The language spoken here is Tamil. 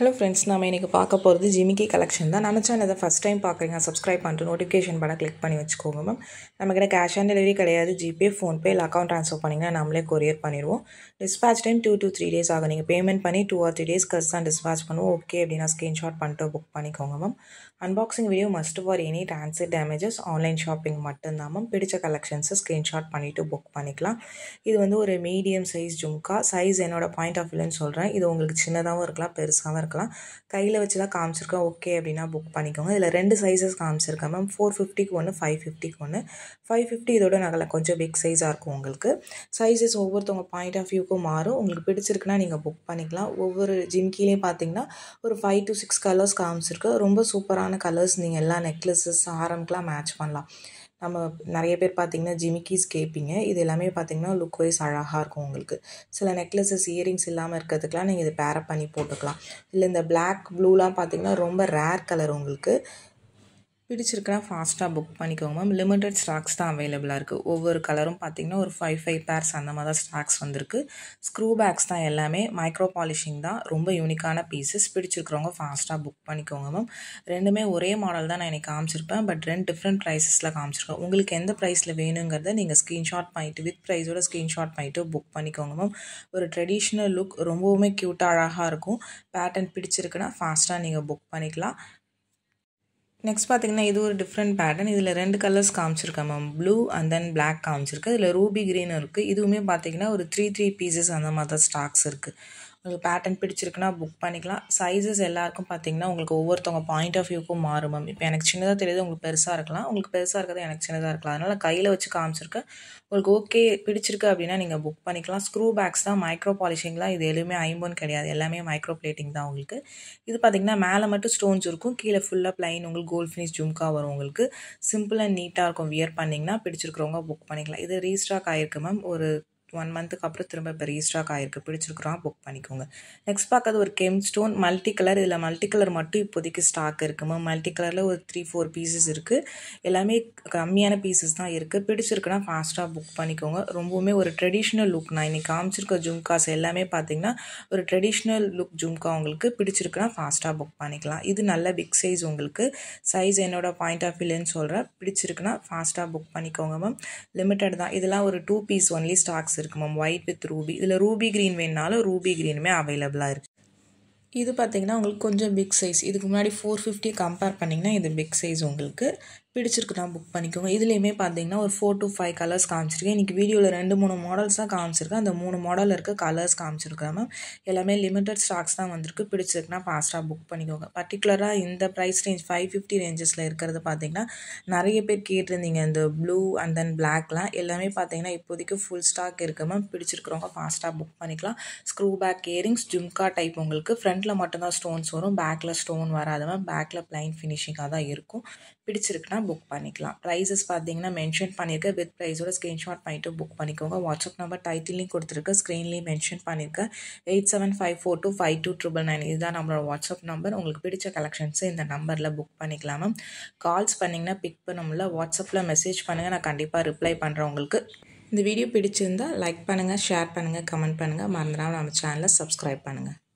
ஹலோ ஃப்ரெண்ட்ஸ் நம்ம இன்றைக்கி பார்க்க போகிறது ஜிமிக்கி கலெக்ஷன் தான் நம்ம சேனல் இதை ஃபஸ்ட் டைம் பார்க்குறீங்க சப்ஸ்கிரைப் பண்ணிட்டு நோட்டிஃபிகேஷன் படம் கிளிக் பண்ணி வச்சுக்கோங்க மேம் நம்மக்கிட்ட கேஷ் ஆன் டெலிவரி கிடையாது ஜிபே ஃபோன்பே இல்லை அக்கௌண்ட் ட்ரான்ஸ்ஃபர் பண்ணிங்கன்னா நம்மளே கொரியர் பண்ணிடுவோம் dispatch time two two three days ஆகும் நீங்கள் பேமெண்ட் பண்ணி டூ ஆர் த்ரீ டேஸ் கஸ் தான் டிஸ்பேச் பண்ணுவோம் ஓகே அப்படின்னா ஸ்க்ரீன்ஷாட் பண்ணிட்டு புக் பண்ணிக்கோங்க ma'am unboxing video must for any transit damages online shopping மட்டும்தான் மேம் பிடிச்ச கலெக்ஷன்ஸை ஸ்க்ரீன்ஷாட் பண்ணிவிட்டு புக் பண்ணிக்கலாம் இது வந்து ஒரு மீடியம் சைஸ் ஜும்கா சைஸ் என்னோடய பாயிண்ட் ஆஃப் வியூன்னு சொல்கிறேன் இது உங்களுக்கு சின்னதாகவும் இருக்கலாம் பெருசாகவும் இருக்கலாம் இருக்கலாம் கையில் வச்சு தான் காமிச்சிருக்கேன் ஓகே அப்படின்னா புக் பண்ணிக்கோங்க இதில் ரெண்டு சைஸஸ் காமிச்சிருக்கேன் மேம் ஃபோர் ஃபிஃப்டிக்கு ஒன்று ஃபைவ் ஃபிஃப்டிக்கு ஒன்று ஃபைவ் ஃபிஃப்டி இதோட நகலை கொஞ்சம் பிக் சைஸாக இருக்கும் உங்களுக்கு சைஸஸ் ஒவ்வொருத்தவங்க பாயிண்ட் ஆஃப் வியூக்கும் மாறும் உங்களுக்கு பிடிச்சிருக்குன்னா நீங்கள் புக் பண்ணிக்கலாம் ஒவ்வொரு ஜிம்கிலேயும் பார்த்தீங்கன்னா ஒரு ஃபைவ் டு சிக்ஸ் கலர்ஸ் காமிச்சிருக்கு ரொம்ப சூப்பரான கலர்ஸ் நீங்கள் எல்லா நெக்லஸஸ் ஆரம்க்கெலாம் மேட்ச் பண்ணலாம் நம்ம நிறைய பேர் பார்த்திங்கன்னா ஜிமிக்கிஸ் கேட்பீங்க இது எல்லாமே பார்த்திங்கன்னா லுக் வைஸ் அழகாக இருக்கும் உங்களுக்கு சில நெக்லஸஸ் இயரிங்ஸ் இல்லாமல் இருக்கிறதுக்கெலாம் நீங்கள் இது பேரப் பண்ணி போட்டுக்கலாம் இல்லை இந்த பிளாக் ப்ளூலாம் பார்த்திங்கன்னா ரொம்ப ரேர் கலர் உங்களுக்கு பிடிச்சிருக்குன்னா ஃபாஸ்ட்டாக புக் பண்ணிக்கோங்க மேம் லிமிட்டெட் ஸ்டாக்ஸ் தான் அவைலபிளாக இருக்குது ஒவ்வொரு கலரும் பார்த்திங்கன்னா ஒரு ஃபைவ் ஃபைவ் பேர்ஸ் அந்த மாதிரி தான் ஸ்டாக்ஸ் வந்திருக்கு ஸ்க்ரூ பேக்ஸ் தான் எல்லாமே மைக்ரோ பாலிஷிங் தான் ரொம்ப யூனிக்கான பீசஸ் பிடிச்சிருக்கிறவங்க ஃபாஸ்ட்டாக புக் பண்ணிக்கோங்க மேம் ரெண்டுமே ஒரே மாடல் தான் நான் எனக்கு காமிச்சிருப்பேன் பட் ரெண்டு டிஃப்ரெண்ட் ப்ரைஸஸில் காமிச்சிருக்கேன் உங்களுக்கு எந்த ப்ரைஸில் வேணுங்கிறத நீங்கள் ஸ்க்ரீன்ஷாட் பண்ணிட்டு வித் ப்ரைஸோட ஸ்க்ரீன்ஷாட் பண்ணிவிட்டு புக் பண்ணிக்கோங்க மேம் ஒரு ட்ரெடிஷ்னல் லுக் ரொம்பவுமே க்யூட்டாக அழகாக இருக்கும் பேட்டர்ன் பிடிச்சிருக்குன்னா ஃபாஸ்ட்டாக நீங்கள் புக் பண்ணிக்கலாம் நெக்ஸ்ட் பார்த்தீங்கன்னா இது ஒரு டிஃப்ரெண்ட் பேட்டர்ன் இதில் ரெண்டு கலர்ஸ் காமிச்சிருக்கேன் ma'am blue and then black காமிச்சிருக்கு இதில் ரூபி க்ரீன் இருக்குது இதுவுமே பார்த்திங்கன்னா ஒரு த்ரீ த்ரீ பீசஸ் அந்த மாதிரி தான் ஸ்டாக்ஸ் இருக்குது உங்களுக்கு பேட்டர்ன் பிடிச்சிருக்குன்னா புக் பண்ணிக்கலாம் சைஸஸ் எல்லாருக்கும் பார்த்தீங்கன்னா உங்களுக்கு ஒவ்வொருத்தவங்க பாயிண்ட் ஆஃப் வியூக்கும் மாறும் மேம் இப்போ எனக்கு சின்னதாக தெரியுது உங்களுக்கு பெருசாக இருக்கலாம் உங்களுக்கு பெருசாக இருக்கிறது எனக்கு சின்னதாக இருக்கலாம் அதனால் கையில் வச்சு காமிச்சிருக்கேன் உங்களுக்கு ஓகே பிடிச்சிருக்கு அப்படின்னா நீங்கள் புக் பண்ணிக்கலாம் ஸ்க்ரூ பேக்ஸ் தான் மைக்ரோ பாலிஷிங்லாம் இது எதுவுமே ஐம்போன் கிடையாது எல்லாமே மைக்ரோ பிளேட்டிங் தான் உங்களுக்கு இது பார்த்திங்கன்னா மேலே மட்டும் ஸ்டோன்ஸ் இருக்கும் கீழே ஃபுல்லாக பிளைன் உங்களுக்கு கோல்ட் ஃபினிஷ் ஜும்கா வரும் உங்களுக்கு சிம்பிள் அண்ட் நீட்டாக இருக்கும் வியர் பண்ணிங்கன்னா பிடிச்சிருக்கிறவங்க புக் பண்ணிக்கலாம் இது ரீஸ்டாக் ஆகிருக்கு மேம் ஒரு ஒன் மந்த்துக்கு அப்புறம் திரும்ப இப்போ ரீஸ்டாக் ஆகிருக்கு பிடிச்சிருக்கிறோம் புக் பண்ணிக்கோங்க நெக்ஸ்ட் பார்க்கறது ஒரு கெம் ஸ்டோன் மல்டி கலர் இதில் மல்டி கலர் மட்டும் இப்போதைக்கு ஸ்டாக் இருக்குமா மல்டி கலரில் ஒரு த்ரீ ஃபோர் பீசஸ் இருக்குது எல்லாமே கம்மியான பீசஸ் தான் இருக்குது பிடிச்சிருக்குன்னா ஃபாஸ்ட்டாக புக் பண்ணிக்கோங்க ரொம்பவுமே ஒரு ட்ரெடிஷ்னல் லுக் நான் இன்றைக்கி காமிச்சிருக்க ஜும்காஸ் எல்லாமே பார்த்திங்கன்னா ஒரு ட்ரெடிஷ்னல் லுக் ஜும்கா உங்களுக்கு பிடிச்சிருக்குன்னா ஃபாஸ்ட்டாக புக் பண்ணிக்கலாம் இது நல்ல பிக் சைஸ் உங்களுக்கு சைஸ் என்னோடய பாயிண்ட் ஆஃப் வியூலன்னு சொல்கிறேன் பிடிச்சிருக்குன்னா ஃபாஸ்ட்டாக புக் பண்ணிக்கோங்க மேம் லிமிட்டட் தான் இதெல்லாம் ஒரு டூ பீஸ் ஒன்லி ஸ்டாக்ஸ் இருக்குது மேம் ஒயிட் வித் ரூபி இதில் ரூபி க்ரீன் வேணுனாலும் ரூபி க்ரீனுமே அவைலபிளாக இருக்குது இது பார்த்தீங்கன்னா உங்களுக்கு கொஞ்சம் பிக் சைஸ் இதுக்கு முன்னாடி ஃபோர் ஃபிஃப்டி கம்பேர் பண்ணிங்கன்னா இது பிக் சைஸ் உங்களுக்கு தான் புக் பண்ணிக்கோங்க இதுலேயுமே பார்த்தீங்கன்னா ஒரு ஃபோர் டு ஃபைவ் கலர்ஸ் காமிச்சிருக்கேன் இன்றைக்கி வீடியோவில் ரெண்டு மூணு மாடல்ஸ் தான் காமிச்சிருக்கேன் அந்த மூணு மாடல் இருக்க கலர்ஸ் காமிச்சிருக்கேன் மேம் எல்லாமே லிமிட்டட் ஸ்டாக்ஸ் தான் வந்திருக்கு பிடிச்சிருக்குன்னா ஃபாஸ்ட்டாக புக் பண்ணிக்கோங்க பர்டிகுலராக இந்த ப்ரைஸ் ரேஞ்ச் ஃபைவ் ஃபிஃப்டி ரேஞ்சஸில் இருக்கிறது பார்த்தீங்கன்னா நிறைய பேர் கேட்டிருந்தீங்க இந்த ப்ளூ அண்ட் தென் பிளாக்லாம் எல்லாமே பார்த்தீங்கன்னா இப்போதைக்கு ஃபுல் ஸ்டாக் இருக்குது மேம் பிடிச்சிருக்கிறவங்க ஃபாஸ்ட்டாக புக் பண்ணிக்கலாம் screw back earrings jhumka type உங்களுக்கு ஃப்ரண்ட்டில் மட்டும்தான் ஸ்டோன்ஸ் வரும் பேக்கில் ஸ்டோன் வராது மேம் பேக்கில் பிளைன் ஃபினிஷிங்காக தான் இருக்கும் பிடிச்சிருக்குன்னா புக் பண்ணிக்கலாம் ப்ரைஸஸ் பார்த்தீங்கன்னா மென்ஷன் பண்ணியிருக்கேன் வித் ப்ரைஸோட ஸ்க்ரீன்ஷாட் பண்ணிவிட்டு புக் பண்ணிக்கோங்க வாட்ஸ்அப் நம்பர் டைட்டில்லையும் கொடுத்துருக்கேன் ஸ்க்ரீன்லேயும் மென்ஷன் பண்ணியிருக்கேன் eight seven five four two five two triple nine இதுதான் நம்மளோட வாட்ஸ்அப் நம்பர் உங்களுக்கு பிடிச்ச கலெக்ஷன்ஸை இந்த நம்பரில் புக் பண்ணிக்கலாம் மேம் கால்ஸ் பண்ணிங்கன்னா பிக் பண்ண முடியல வாட்ஸ்அப்பில் மெசேஜ் பண்ணுங்கள் நான் கண்டிப்பாக ரிப்ளை பண்ணுறேன் உங்களுக்கு இந்த வீடியோ பிடிச்சிருந்தால் லைக் பண்ணுங்கள் ஷேர் பண்ணுங்கள் கமெண்ட் பண்ணுங்கள் மறந்துடாமல் நம்ம சேனலை சப்ஸ்கிரைப் பண்ணுங்கள்